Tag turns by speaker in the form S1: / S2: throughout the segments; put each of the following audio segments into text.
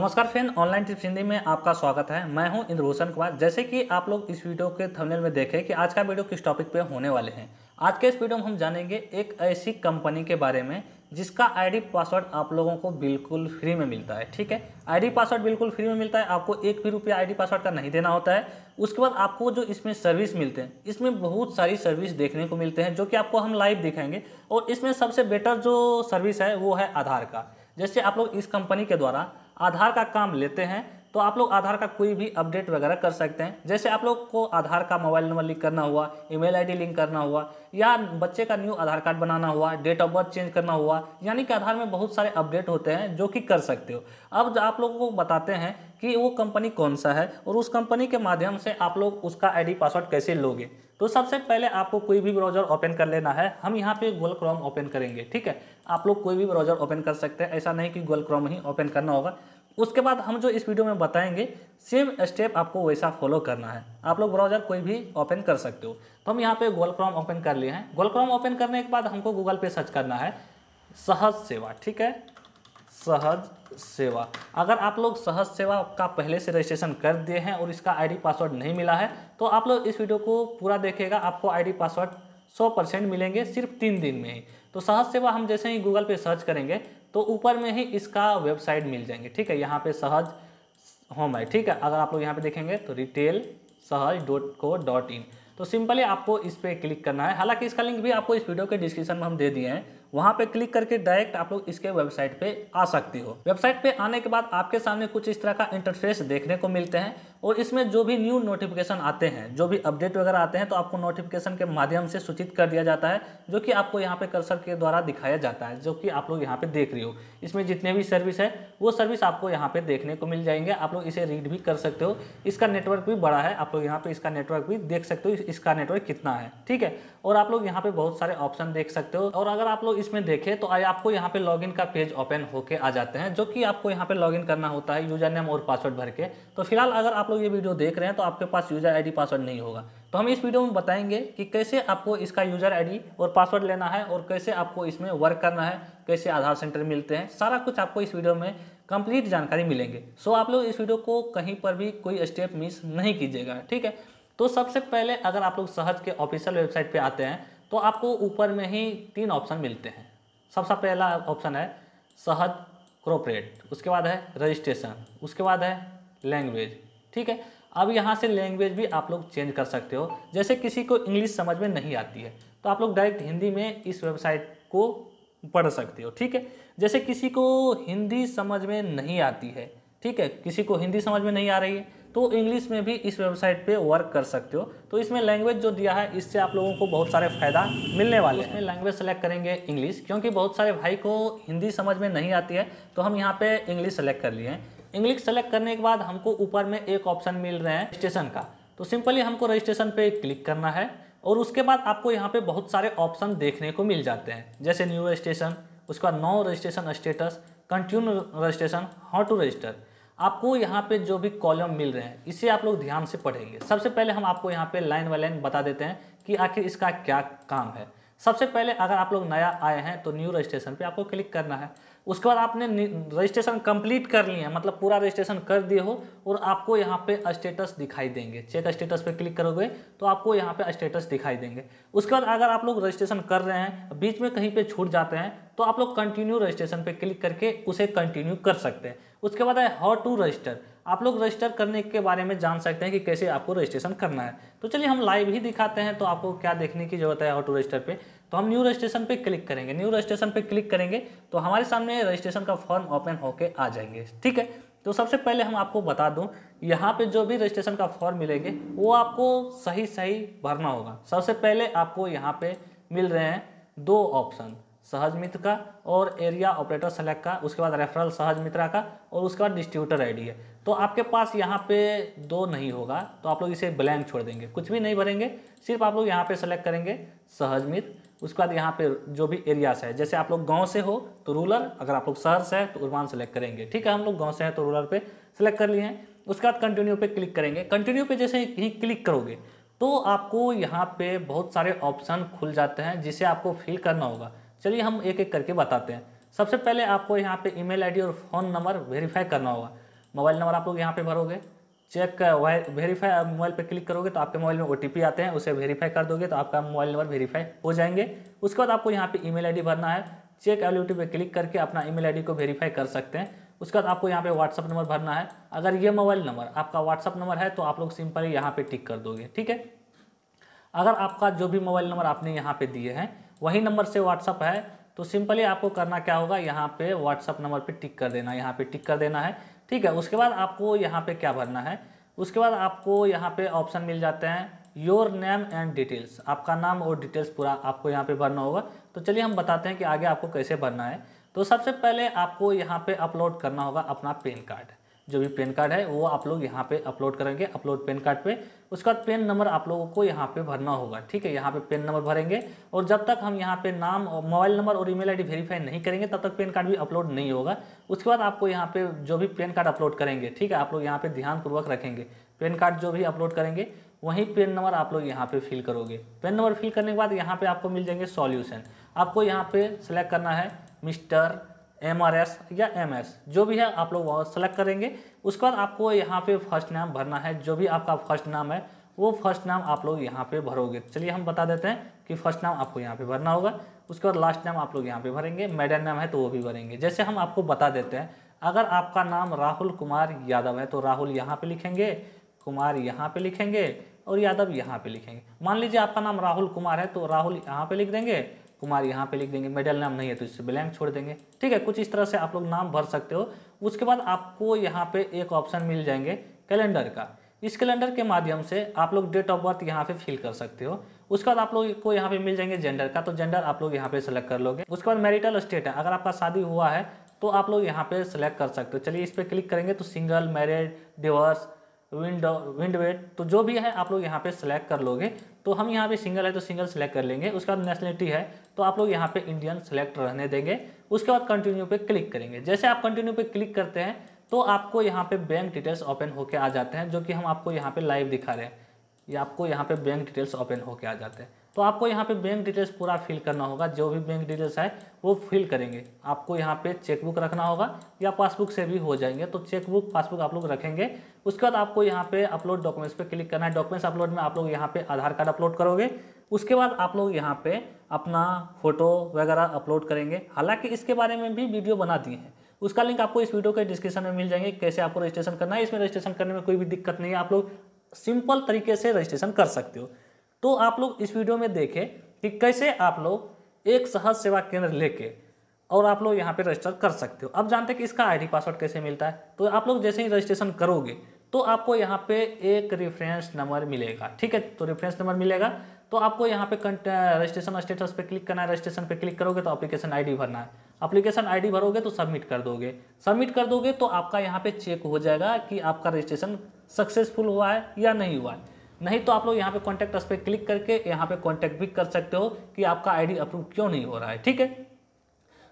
S1: नमस्कार friend online tips Hindi में आपका स्वागत है मैं हूं इंद्रभूषण कुमार जैसे कि आप लोग इस वीडियो के थंबनेल में देखें कि आज का वीडियो किस टॉपिक पे होने वाले हैं आज के इस वीडियो में हम जानेंगे एक ऐसी कंपनी के बारे में जिसका आईडी पासवर्ड आप लोगों को बिल्कुल फ्री में मिलता है ठीक है आईडी पासवर्ड बिल्कुल फ्री में मिलता है आपको एक भी रुपया आईडी पासवर्ड का नहीं देना होता है उसके बाद आपको जो इसमें सर्विस मिलते हैं इसमें बहुत सारी सर्विस देखने को मिलते हैं जो कि आपको हम लाइव दिखाएंगे और इसमें सबसे बेटर जो सर्विस है वो है आधार का जैसे आप लोग इस कंपनी के द्वारा आधार का काम लेते हैं तो आप लोग आधार का कोई भी अपडेट वगैरह कर सकते हैं जैसे आप लोग को आधार का मोबाइल नंबर लिंक करना हुआ ईमेल आईडी लिंक करना हुआ या बच्चे का न्यू आधार कार्ड बनाना हुआ डेट ऑफ बर्थ चेंज करना हुआ यानी कि आधार में बहुत सारे अपडेट होते हैं जो कि कर सकते हो अब आप लोगों को बताते हैं कि वो कंपनी कौन सा है और उस कंपनी के माध्यम से आप लोग उसका आई पासवर्ड कैसे लोगे तो सबसे पहले आपको कोई भी ब्राउजर ओपन कर लेना है हम यहाँ पे गूगल क्रोम ओपन करेंगे ठीक है आप लोग कोई भी ब्राउजर ओपन कर सकते हैं ऐसा नहीं कि गूगल क्रोम ही ओपन करना होगा उसके बाद हम जो इस वीडियो में बताएंगे सेम स्टेप आपको वैसा फॉलो करना है आप लोग ब्राउजर कोई भी ओपन कर सकते हो तो हम यहाँ पे गूगल क्रोम ओपन कर लिए हैं गूगल क्रोम ओपन करने के बाद हमको गूगल पे सर्च करना है सहज सेवा ठीक है सहज सेवा अगर आप लोग सहज सेवा का पहले से रजिस्ट्रेशन कर दिए हैं और इसका आईडी पासवर्ड नहीं मिला है तो आप लोग इस वीडियो को पूरा देखेगा आपको आईडी पासवर्ड 100 परसेंट मिलेंगे सिर्फ तीन दिन में ही तो सहज सेवा हम जैसे ही गूगल पे सर्च करेंगे तो ऊपर में ही इसका वेबसाइट मिल जाएंगे ठीक है यहाँ पे सहज होम है ठीक है अगर आप लोग यहाँ पे देखेंगे तो रिटेल सहज डॉट को डॉट इन तो सिंपली आपको इस पर क्लिक करना है हालांकि इसका लिंक भी आपको इस वीडियो के डिस्क्रिप्शन में हम दे दिए हैं वहाँ पे क्लिक करके डायरेक्ट आप लोग इसके वेबसाइट पे आ सकती हो वेबसाइट पे आने के बाद आपके सामने कुछ इस तरह का इंटरफेस देखने को मिलते हैं और इसमें जो भी न्यू नोटिफिकेशन आते हैं जो भी अपडेट वगैरह आते हैं तो आपको नोटिफिकेशन के माध्यम से सूचित कर दिया जाता है जो कि आपको यहाँ पे कर्सर के द्वारा दिखाया जाता है जो कि आप लोग यहाँ पे देख रही हो इसमें जितने भी सर्विस है वो सर्विस आपको यहाँ पे देखने को मिल जाएंगे आप लोग इसे रीड भी कर सकते हो इसका नेटवर्क भी बड़ा है आप लोग यहाँ पर इसका नेटवर्क भी देख सकते हो इसका नेटवर्क कितना है ठीक है और आप लोग यहाँ पर बहुत सारे ऑप्शन देख सकते हो और अगर आप लोग इसमें देखें तो आपको यहाँ पे लॉग का पेज ओपन होके आ जाते हैं जो कि आपको यहाँ पे लॉग करना होता है यूजर नेम और पासवर्ड भर के तो फिलहाल अगर आप लोग ये वीडियो देख रहे हैं तो आपके पास यूज़र आईडी पासवर्ड नहीं होगा तो हम इस वीडियो में बताएंगे कि कैसे आपको इसका यूज़र आईडी और पासवर्ड लेना है और कैसे आपको इसमें वर्क करना है कैसे आधार सेंटर मिलते हैं सारा कुछ आपको इस वीडियो में कंप्लीट जानकारी मिलेंगे सो आप लोग इस वीडियो को कहीं पर भी कोई स्टेप मिस नहीं कीजिएगा ठीक है तो सबसे पहले अगर आप लोग सहज के ऑफिशियल वेबसाइट पर आते हैं तो आपको ऊपर में ही तीन ऑप्शन मिलते हैं सबसे पहला ऑप्शन है सहज क्रोपरेट उसके बाद है रजिस्ट्रेशन उसके बाद है लैंग्वेज ठीक है अब यहाँ से लैंग्वेज भी आप लोग चेंज कर सकते हो जैसे किसी को इंग्लिश समझ में नहीं आती है तो आप लोग डायरेक्ट हिंदी में इस वेबसाइट को पढ़ सकते हो ठीक है जैसे किसी को हिंदी समझ में नहीं आती है ठीक है किसी को हिंदी समझ में नहीं आ रही है तो इंग्लिश में भी इस वेबसाइट पे वर्क कर सकते हो तो इसमें लैंग्वेज जो दिया है इससे आप लोगों को बहुत सारे फ़ायदा मिलने वाले हैं इसमें लैंग्वेज सेलेक्ट करेंगे इंग्लिश क्योंकि बहुत सारे भाई को हिंदी समझ में नहीं आती है तो हम यहाँ पे इंग्लिश सेलेक्ट कर लिए हैं इंग्लिश सेलेक्ट करने के बाद हमको ऊपर में एक ऑप्शन मिल रहे हैं रजिस्ट्रेशन का तो सिंपली हमको रजिस्ट्रेशन पे क्लिक करना है और उसके बाद आपको यहाँ पे बहुत सारे ऑप्शन देखने को मिल जाते हैं जैसे न्यू रजिस्ट्रेशन उसके बाद no registration status continue registration how to register आपको यहाँ पे जो भी कॉलम मिल रहे हैं इसे आप लोग ध्यान से पढ़ेंगे सबसे पहले हम आपको यहाँ पे लाइन बाई लाइन बता देते हैं कि आखिर इसका क्या काम है सबसे पहले अगर आप लोग नया आए हैं तो न्यू रजिस्ट्रेशन पे आपको क्लिक करना है उसके बाद आपने रजिस्ट्रेशन कंप्लीट कर लिया मतलब पूरा रजिस्ट्रेशन कर दिए हो और आपको यहाँ पे स्टेटस दिखाई देंगे चेक स्टेटस पे क्लिक करोगे तो आपको यहाँ पे स्टेटस दिखाई देंगे उसके बाद अगर आप लोग रजिस्ट्रेशन कर रहे हैं बीच में कहीं पे छूट जाते हैं तो आप लोग कंटिन्यू रजिस्ट्रेशन पे क्लिक करके उसे कंटिन्यू कर सकते हैं उसके बाद है हाउ टू रजिस्टर आप लोग रजिस्टर करने के बारे में जान सकते हैं कि कैसे आपको रजिस्ट्रेशन करना है तो चलिए हम लाइव ही दिखाते हैं तो आपको क्या देखने की जरूरत है हाउ टू रजिस्टर पर तो हम न्यू रजिस्ट्रेशन पे क्लिक करेंगे न्यू रजिस्ट्रेशन पे क्लिक करेंगे तो हमारे सामने रजिस्ट्रेशन का फॉर्म ओपन होके आ जाएंगे ठीक है तो सबसे पहले हम आपको बता दूं यहाँ पे जो भी रजिस्ट्रेशन का फॉर्म मिलेंगे वो आपको सही सही भरना होगा सबसे पहले आपको यहाँ पे मिल रहे हैं दो ऑप्शन सहज मित्र का और एरिया ऑपरेटर सेलेक्ट का उसके बाद रेफरल सहज मित्रा का और उसके बाद डिस्ट्रीब्यूटर आईडी है तो आपके पास यहाँ पे दो नहीं होगा तो आप लोग इसे ब्लैंक छोड़ देंगे कुछ भी नहीं भरेंगे सिर्फ आप लोग यहाँ पे सेलेक्ट करेंगे सहज मित्र उसके बाद यहाँ पे जो भी एरियाज है जैसे आप लोग गाँव से हो तो रूरल अगर आप लोग शहर से है तो उर्बान सेलेक्ट करेंगे ठीक है हम लोग गाँव से हैं तो रूरल पर सेलेक्ट कर लिए हैं उसके बाद कंटिन्यू पर क्लिक करेंगे कंटिन्यू पर जैसे ही क्लिक करोगे तो आपको यहाँ पे बहुत सारे ऑप्शन खुल जाते हैं जिसे आपको फिल करना होगा चलिए हम एक एक करके बताते हैं सबसे पहले आपको यहाँ पे ईमेल आईडी और फ़ोन नंबर वेरीफाई करना होगा मोबाइल नंबर आप लोग यहाँ पे भरोगे चेक वेरीफाई मोबाइल पे क्लिक करोगे तो आपके मोबाइल में ओ आते हैं उसे वेरीफाई कर दोगे तो आपका मोबाइल नंबर वेरीफाई हो जाएंगे उसके बाद आपको यहाँ पे ईमेल आईडी भरना है चेक एवलिटी पर क्लिक करके अपना ई मेल को वेरीफाई कर सकते हैं उसके बाद आपको यहाँ पे व्हाट्सअप नंबर भरना है अगर ये मोबाइल नंबर आपका व्हाट्सअप नंबर है तो आप लोग सिंपली यहाँ पे टिक कर दोगे ठीक है अगर आपका जो भी मोबाइल नंबर आपने यहाँ पे दिए हैं वही नंबर से व्हाट्सअप है तो सिंपली आपको करना क्या होगा यहाँ पे व्हाट्सअप नंबर पे टिक कर देना यहाँ पे टिक कर देना है ठीक है उसके बाद आपको यहाँ पे क्या भरना है उसके बाद आपको यहाँ पे ऑप्शन मिल जाते हैं योर नेम एंड डिटेल्स आपका नाम और डिटेल्स पूरा आपको यहाँ पे भरना होगा तो चलिए हम बताते हैं कि आगे आपको कैसे भरना है तो सबसे पहले आपको यहाँ पर अपलोड करना होगा अपना पेन कार्ड जो भी पेन कार्ड है वो आप लोग यहाँ पे अपलोड करेंगे अपलोड पेन कार्ड पे उसका पेन नंबर आप लोगों को यहाँ पे भरना होगा ठीक है यहाँ पे पेन नंबर भरेंगे और जब तक हम यहाँ पे नाम और मोबाइल नंबर और ईमेल आईडी वेरीफाई नहीं करेंगे तब तक पेन कार्ड भी अपलोड नहीं होगा उसके बाद आपको यहाँ पे जो भी पेन कार्ड अपलोड करेंगे ठीक है आप लोग यहाँ पे ध्यानपूर्वक रखेंगे पेन कार्ड जो भी अपलोड करेंगे वहीं पेन नंबर आप लोग यहाँ पे फिल करोगे पेन नंबर फिल करने के बाद यहाँ पे आपको मिल जाएंगे सॉल्यूशन आपको यहाँ पे सेलेक्ट करना है मिस्टर एम आर एस या एम एस जो भी है आप लोग सेलेक्ट करेंगे उसके बाद आपको यहाँ पे फर्स्ट नाम भरना है जो भी आपका फर्स्ट नाम है वो फर्स्ट नाम आप लोग यहाँ पे भरोगे चलिए हम बता देते हैं कि फर्स्ट नाम आपको यहाँ पे भरना होगा उसके बाद लास्ट नाम आप लोग यहाँ पे भरेंगे मेडन नाम है तो वो भी भरेंगे जैसे हम आपको बता देते हैं अगर आपका नाम राहुल कुमार यादव है तो राहुल यहाँ पर लिखेंगे कुमार यहाँ पर लिखेंगे और यादव यहाँ पर लिखेंगे मान लीजिए आपका नाम राहुल कुमार है तो राहुल यहाँ पर लिख देंगे कुमार यहाँ पे लिख देंगे मेडल नाम नहीं है तो इससे ब्लैंक छोड़ देंगे ठीक है कुछ इस तरह से आप लोग नाम भर सकते हो उसके बाद आपको यहाँ पे एक ऑप्शन मिल जाएंगे कैलेंडर का इस कैलेंडर के माध्यम से आप लोग डेट ऑफ बर्थ यहाँ पे फिल कर सकते हो उसके बाद आप लोग को यहाँ पे मिल जाएंगे जेंडर का तो जेंडर आप लोग यहाँ पे सेलेक्ट कर लोगे उसके बाद मैरिटल स्टेट है अगर आपका शादी हुआ है तो आप लोग यहाँ पे सेलेक्ट कर सकते हो चलिए इस पर क्लिक करेंगे तो single married divorce widow widowed तो जो भी है आप लोग यहाँ पे सेलेक्ट कर लोगे तो हम यहाँ पे सिंगल है तो सिंगल सेलेक्ट कर लेंगे उसके बाद नेशनलिटी है तो आप लोग यहाँ पे इंडियन सेलेक्ट रहने देंगे उसके बाद कंटिन्यू पे क्लिक करेंगे जैसे आप कंटिन्यू पे क्लिक करते हैं तो आपको यहाँ पे बैंक डिटेल्स ओपन होके आ जाते हैं जो कि हम आपको यहाँ पे लाइव दिखा रहे हैं ये आपको यहाँ पे बैंक डिटेल्स ओपन होके आ जाते हैं तो आपको यहाँ पे बैंक डिटेल्स पूरा फिल करना होगा जो भी बैंक डिटेल्स है वो फिल करेंगे आपको यहाँ पे चेकबुक रखना होगा या पासबुक से भी हो जाएंगे तो चेकबुक पासबुक आप लोग रखेंगे उसके बाद आपको यहाँ पे अपलोड डॉक्यूमेंट्स पे क्लिक करना है डॉक्यूमेंट्स अपलोड में आप लोग यहाँ पे आधार कार्ड अपलोड करोगे उसके बाद आप लोग यहाँ पर अपना फोटो वगैरह अपलोड करेंगे हालाँकि इसके बारे में भी वीडियो बना दिए हैं उसका लिंक आपको इस वीडियो के डिस्क्रिप्शन में मिल जाएंगे कैसे आपको रजिस्ट्रेशन करना है इसमें रजिस्ट्रेशन करने में कोई भी दिक्कत नहीं है आप लोग सिंपल तरीके से रजिस्ट्रेशन कर सकते हो तो आप लोग इस वीडियो में देखें कि कैसे आप लोग एक सहज सेवा केंद्र लेके और आप लोग यहाँ पे रजिस्टर कर सकते हो अब जानते हैं कि इसका आईडी पासवर्ड कैसे मिलता है तो आप लोग जैसे ही रजिस्ट्रेशन करोगे तो आपको यहाँ पे एक रेफरेंस नंबर मिलेगा ठीक है तो रेफरेंस नंबर मिलेगा तो आपको यहाँ पे रजिस्ट्रेशन स्टेटस पे क्लिक करना है रजिस्ट्रेशन पे क्लिक करोगे तो अप्लीकेशन आई भरना है अप्लीकेशन आई भरोगे तो सबमिट कर दोगे सबमिट कर दोगे तो आपका यहाँ पे चेक हो जाएगा कि आपका रजिस्ट्रेशन सक्सेसफुल हुआ है या नहीं हुआ है नहीं तो आप लोग यहाँ पे कॉन्टैक्ट अस पे क्लिक करके यहाँ पे कॉन्टैक्ट भी कर सकते हो कि आपका आईडी अप्रूव क्यों नहीं हो रहा है ठीक है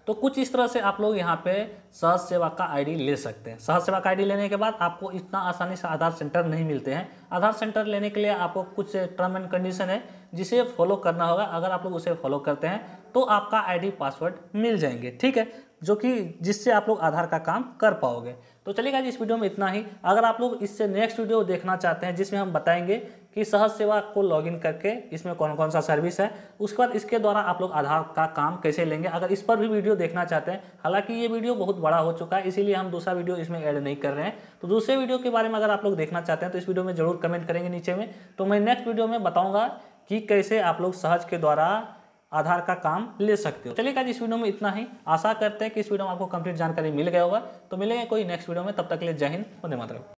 S1: तो कुछ इस तरह से आप लोग यहाँ पे सहज सेवा का आईडी ले सकते हैं सहज सेवा का आईडी लेने के बाद आपको इतना आसानी से आधार सेंटर नहीं मिलते हैं आधार सेंटर लेने के लिए आपको कुछ टर्म एंड कंडीशन है जिसे फॉलो करना होगा अगर आप लोग उसे फॉलो करते हैं तो आपका आईडी पासवर्ड मिल जाएंगे ठीक है जो कि जिससे आप लोग आधार का काम कर पाओगे तो चलेगा जी इस वीडियो में इतना ही अगर आप लोग इससे नेक्स्ट वीडियो देखना चाहते हैं जिसमें हम बताएंगे कि सहज सेवा को लॉगिन करके इसमें कौन कौन सा सर्विस है उसके बाद इसके द्वारा आप लोग आधार का काम कैसे लेंगे अगर इस पर भी वीडियो देखना चाहते हैं हालांकि ये वीडियो बहुत बड़ा हो चुका है इसीलिए हम दूसरा वीडियो इसमें ऐड नहीं कर रहे हैं तो दूसरे वीडियो के बारे में अगर आप लोग देखना चाहते हैं तो इस वीडियो में ज़रूर कमेंट करेंगे नीचे में तो मैं नेक्स्ट वीडियो में बताऊँगा कि कैसे आप लोग सहज के द्वारा आधार का काम ले सकते हो चलिएगा इस वीडियो में इतना ही आशा करते हैं कि इस वीडियो में आपको कंप्लीट जानकारी मिल गया होगा तो मिलेंगे कोई नेक्स्ट वीडियो में तब तक के लिए जय हिंद वंदे मातरम